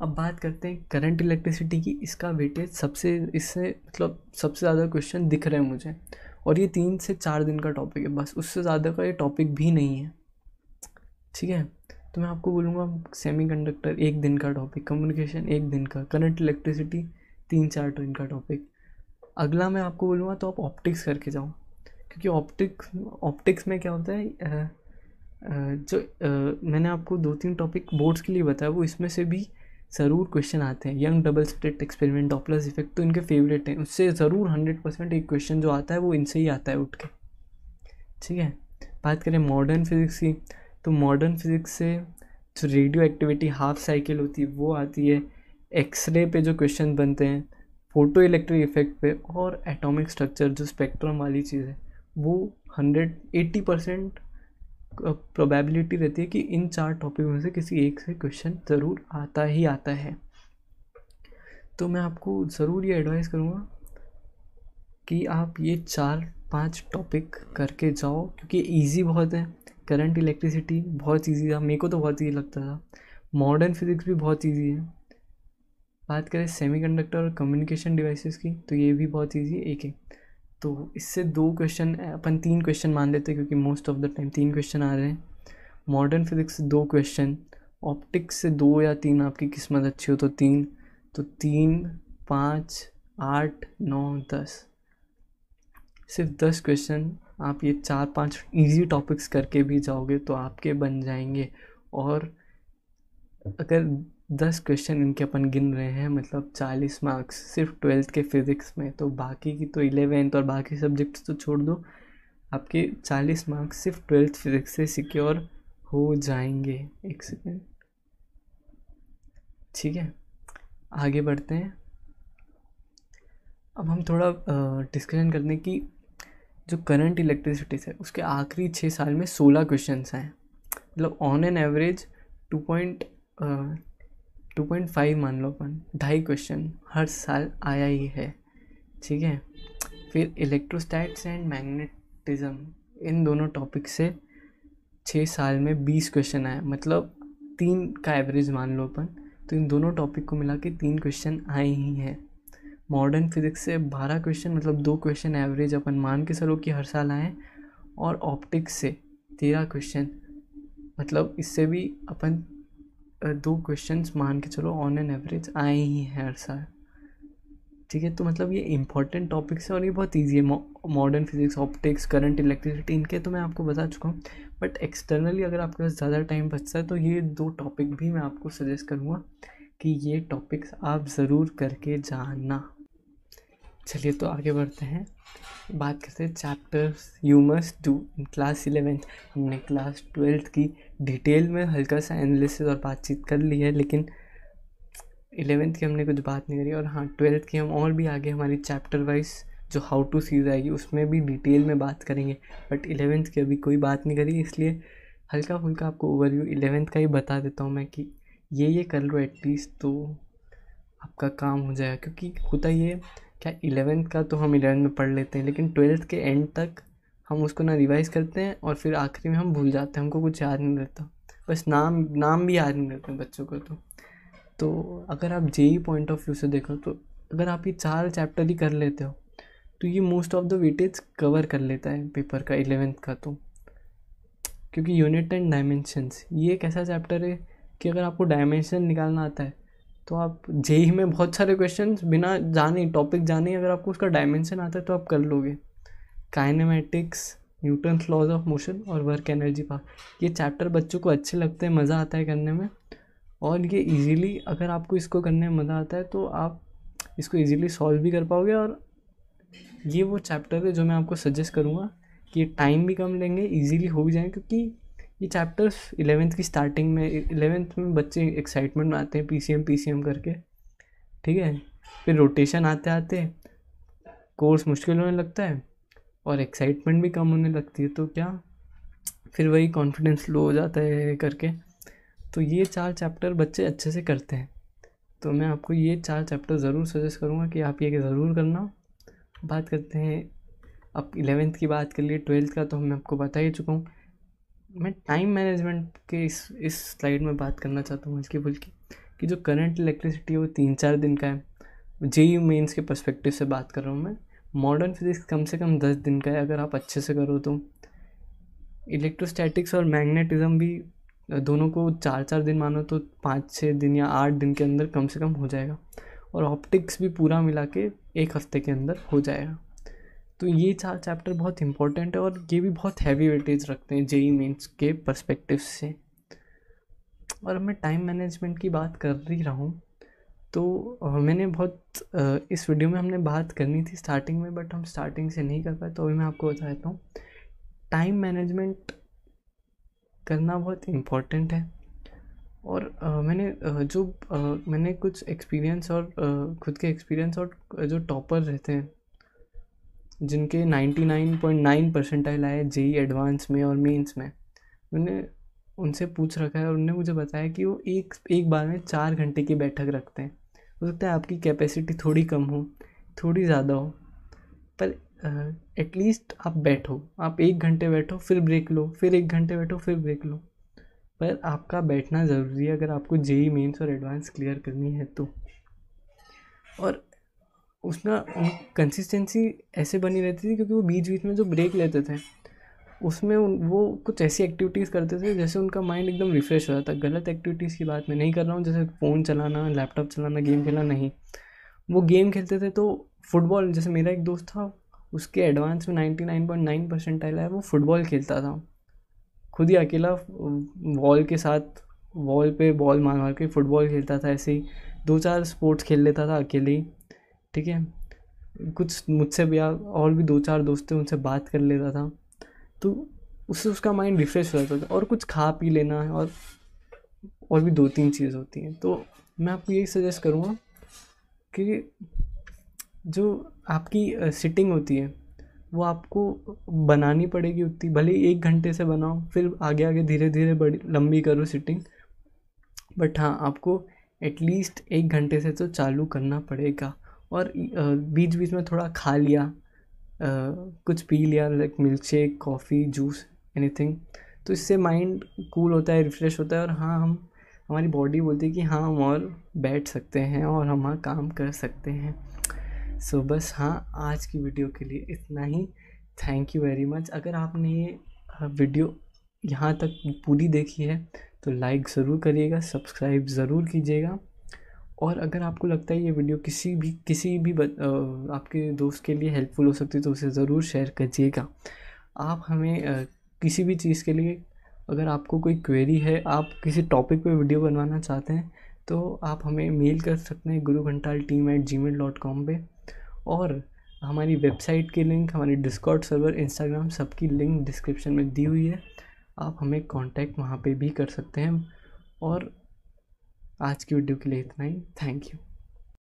अब बात करते हैं करंट इलेक्ट्रिसिटी की इसका वेटेज सबसे इससे मतलब सबसे ज़्यादा क्वेश्चन दिख रहे हैं मुझे और ये तीन से चार दिन का टॉपिक है बस उससे ज़्यादा का ये टॉपिक भी नहीं है ठीक है तो मैं आपको बोलूँगा सेमी कंडक्टर एक दिन का टॉपिक कम्युनिकेशन एक दिन का करंट इलेक्ट्रिसिटी तीन चार दिन का टॉपिक अगला मैं आपको बोलूँगा तो आप ऑप्टिक्स करके जाओ क्योंकि ऑप्टिक्स ऑप्टिक्स में क्या होता है जो मैंने आपको दो तीन टॉपिक बोर्ड्स के लिए बताया वो इसमें से भी ज़रूर क्वेश्चन आते हैं Young double split experiment Doppler's effect तो इनके फेवरेट हैं उससे ज़रूर हंड्रेड परसेंट एक क्वेश्चन जो आता है वो इनसे ही आता है उठ के ठीक है बात करें मॉडर्न फिज़िक्स की तो मॉडर्न फिज़िक्स से जो रेडियो एक्टिविटी हाफ साइकिल होती है वो आती है एक्सरे पे जो क्वेश्चन बनते हैं फोटो इलेक्ट्रिक इफेक्ट पे और एटॉमिक स्ट्रक्चर जो स्पेक्ट्रम वाली चीज़ है वो हंड्रेड एट्टी परसेंट प्रोबेबिलिटी रहती है कि इन चार टॉपिक में से किसी एक से क्वेश्चन ज़रूर आता ही आता है तो मैं आपको ज़रूर ये एडवाइस करूँगा कि आप ये चार पांच टॉपिक करके जाओ क्योंकि इजी बहुत है करंट इलेक्ट्रिसिटी बहुत इजी था मेरे को तो बहुत ईजी लगता था मॉडर्न फिजिक्स भी बहुत ईजी है बात करें सेमीकंडक्टर और कम्युनिकेशन डिवाइसेस की तो ये भी बहुत ईजी एक है तो इससे दो क्वेश्चन अपन तीन क्वेश्चन मान लेते हैं क्योंकि मोस्ट ऑफ द टाइम तीन क्वेश्चन आ रहे हैं मॉडर्न फिजिक्स से दो क्वेश्चन ऑप्टिक्स से दो या तीन आपकी किस्मत अच्छी हो तो तीन तो तीन पाँच आठ नौ दस सिर्फ दस क्वेश्चन आप ये चार पांच इजी टॉपिक्स करके भी जाओगे तो आपके बन जाएंगे और अगर दस क्वेश्चन इनके अपन गिन रहे हैं मतलब चालीस मार्क्स सिर्फ ट्वेल्थ के फिज़िक्स में तो बाकी की तो इलेवेंथ और बाकी सब्जेक्ट्स तो छोड़ दो आपके चालीस मार्क्स सिर्फ ट्वेल्थ फिज़िक्स से सिक्योर हो जाएंगे एक सेकेंड ठीक है आगे बढ़ते हैं अब हम थोड़ा डिस्कशन करने की जो करंट इलेक्ट्रिसिटी है उसके आखिरी छः साल में सोलह क्वेश्चन हैं मतलब on an average two point two point five मान लो अपन ढाई क्वेश्चन हर साल आया ही है ठीक है फिर इलेक्ट्रोस्टैट्स एंड मैग्नेटिज्म इन दोनों टॉपिक से छः साल में बीस क्वेश्चन आए मतलब तीन का एवरेज मान लो अपन तो इन दोनों टॉपिक को मिला के तीन क्वेश्चन आए ही हैं मॉडर्न फिजिक्स से बारह क्वेश्चन मतलब दो क्वेश्चन एवरेज अपन मान के चलो कि हर साल आए और ऑप्टिक्स से तेरह क्वेश्चन मतलब इससे भी अपन दो क्वेश्चन मान के चलो ऑन एन एवरेज आए ही हैं हर साल ठीक है तो मतलब ये इंपॉर्टेंट टॉपिक्स हैं और ये बहुत ईजी है modern physics optics current electricity इनके तो मैं आपको बता चुका हूँ बट एक्सटर्नली अगर आपके पास ज़्यादा टाइम बचता है तो ये दो टॉपिक भी मैं आपको सजेस्ट करूँगा कि ये टॉपिक्स आप ज़रूर करके जानना चलिए तो आगे बढ़ते हैं बात करते हैं chapters you must do class eleventh हमने क्लास ट्वेल्थ की डिटेल में हल्का सा एनालिसिस और बातचीत कर ली है लेकिन एलेवेंथ की हमने कुछ बात नहीं करी और हाँ ट्वेल्थ की हम और भी आगे हमारी चैप्टर वाइज जो हाउ टू सीज आएगी उसमें भी डिटेल में बात करेंगे बट इलेवेंथ की अभी कोई बात नहीं करी इसलिए हल्का फुल्का आपको ओवरव्यू इलेवेंथ का ही बता देता हूँ मैं कि ये ये कर लो एटलीस्ट तो आपका काम हो जाएगा क्योंकि होता ये क्या इलेवेंथ का तो हम इलेवेंथ में पढ़ लेते हैं लेकिन ट्वेल्थ के एंड तक हम उसको ना रिवाइज करते हैं और फिर आखिरी में हम भूल जाते हैं हमको कुछ याद नहीं रहता बस नाम नाम भी याद नहीं रहते बच्चों को तो तो अगर आप जे पॉइंट ऑफ व्यू से देखो तो अगर आप ये चार चैप्टर ही कर लेते हो तो ये most of the weightage cover कर लेता है पेपर का एलेवेंथ का तो क्योंकि यूनिट एंड डायमेंशंस ये एक ऐसा चैप्टर है कि अगर आपको डायमेंशन निकालना आता है तो आप जेई में बहुत सारे क्वेश्चन बिना जाने टॉपिक जाने अगर आपको उसका डायमेंशन आता है तो आप कर लोगे kinematics Newton laws of motion और वर्क एनर्जी पावर ये चैप्टर बच्चों को अच्छे लगते हैं मज़ा आता है करने में और ये इजीली अगर आपको इसको करने में मज़ा आता है तो आप इसको इजीली सॉल्व भी कर पाओगे और ये वो चैप्टर है जो मैं आपको सजेस्ट करूँगा कि टाइम भी कम लेंगे इजीली हो भी जाएंगे क्योंकि ये चैप्टर्स इलेवेंथ की स्टार्टिंग में इलेवेंथ में बच्चे एक्साइटमेंट में आते हैं सी एम करके ठीक है फिर रोटेशन आते आते कोर्स मुश्किल होने लगता है और एक्साइटमेंट भी कम होने लगती है तो क्या फिर वही कॉन्फिडेंस लो हो जाता है करके तो ये चार चैप्टर बच्चे अच्छे से करते हैं तो मैं आपको ये चार चैप्टर ज़रूर सजेस्ट करूँगा कि आप ये ज़रूर करना बात करते हैं अब इलेवेंथ की बात कर लिए ट्वेल्थ का तो मैं आपको बता ही चुका हूँ मैं टाइम मैनेजमेंट के इस इस स्लाइड में बात करना चाहता हूँ हल्की फुल्की कि जो करंट इलेक्ट्रिसिटी है वो तीन चार दिन का है जे यू मेन्स के परस्पेक्टिव से बात कर रहा हूँ मैं मॉडर्न फिज़िक्स कम से कम दस दिन का है अगर आप अच्छे से करो तो इलेक्ट्रोस्टैटिक्स और मैग्नेटिज़्म भी दोनों को चार चार दिन मानो तो पाँच छः दिन या आठ दिन के अंदर कम से कम हो जाएगा और ऑप्टिक्स भी पूरा मिला के एक हफ्ते के अंदर हो जाएगा तो ये चार चैप्टर बहुत इंपॉर्टेंट है और ये भी बहुत हैवी वेटेज रखते हैं जेई मेन्स e के परस्पेक्टिव से और मैं टाइम मैनेजमेंट की बात कर ही रहा हूँ तो मैंने बहुत इस वीडियो में हमने बात करनी थी स्टार्टिंग में बट हम स्टार्टिंग से नहीं कर पाए तो अभी मैं आपको बता देता हूँ टाइम मैनेजमेंट करना बहुत इम्पॉर्टेंट है और मैंने जो मैंने कुछ एक्सपीरियंस और खुद के एक्सपीरियंस और जो टॉपर रहते हैं जिनके 99.9 परसेंटाइल आए जेई एडवांस e में और मेंस में मैंने उनसे पूछ रखा है और उन्होंने मुझे बताया कि वो एक एक बार में चार घंटे की बैठक रखते हैं हो सकता है आपकी कैपेसिटी थोड़ी कम हो थोड़ी ज़्यादा हो पर एटलीस्ट आप बैठो आप एक घंटे बैठो फिर ब्रेक लो फिर एक घंटे बैठो फिर ब्रेक लो पर आपका बैठना ज़रूरी है अगर आपको जेई मेन्स e और एडवांस क्लियर करनी है तो और उसमें कंसिस्टेंसी ऐसे बनी रहती थी क्योंकि वो बीच बीच में जो ब्रेक लेते थे उसमें उन वो कुछ ऐसी एक्टिविटीज़ करते थे जैसे उनका माइंड एकदम रिफ़्रेश हो जाता गलत एक्टिविटीज़ की बात मैं नहीं कर रहा हूँ जैसे फ़ोन चलाना लैपटॉप चलाना गेम खेलना नहीं वो गेम खेलते थे तो फुटबॉल जैसे मेरा एक दोस्त था उसके एडवांस में ninety nine point nine percent आया वो फुटबॉल खेलता था खुद ही अकेला वॉल के साथ वॉल पे बॉल मार मार के फुटबॉल खेलता था ऐसे ही दो चार स्पोर्ट्स खेल लेता था अकेले ही ठीक है कुछ मुझसे भी और भी दो चार दोस्त थे उनसे बात कर लेता था तो उससे उसका माइंड रिफ्रेश हो जाता है और कुछ खा पी लेना है और और भी दो तीन चीज़ होती हैं तो मैं आपको यही सजेस्ट करूँगा कि जो आपकी सिटिंग होती है वो आपको बनानी पड़ेगी उतनी भले एक घंटे से बनाओ फिर आगे आगे धीरे धीरे बड़ी लंबी करो सिटिंग बट हाँ आपको एटलीस्ट एक घंटे से तो चालू करना पड़ेगा और बीच बीच में थोड़ा खा लिया कुछ पी लिया like milkshake coffee juice anything तो इससे माइंड कूल होता है रिफ़्रेश होता है और हाँ हम हमारी बॉडी बोलती है कि हाँ हम और बैठ सकते हैं और हम हाँ काम कर सकते हैं सो so, बस हाँ आज की वीडियो के लिए इतना ही थैंक यू वेरी मच अगर आपने ये वीडियो यहाँ तक पूरी देखी है तो लाइक ज़रूर करिएगा सब्सक्राइब ज़रूर कीजिएगा और अगर आपको लगता है ये वीडियो किसी भी किसी भी बत, आपके दोस्त के लिए हेल्पफुल हो सकती है तो उसे ज़रूर शेयर करिएगा आप हमें किसी भी चीज़ के लिए अगर आपको कोई क्वेरी है आप किसी टॉपिक पे वीडियो बनवाना चाहते हैं तो आप हमें मेल कर सकते हैं Guru Ghantal team at Gmail dot com पर और हमारी वेबसाइट की लिंक हमारी डिस्कॉर्ड सर्वर इंस्टाग्राम सबकी लिंक डिस्क्रिप्शन में दी हुई है आप हमें कांटेक्ट वहाँ पे भी कर सकते हैं और आज की वीडियो के लिए इतना ही थैंक यू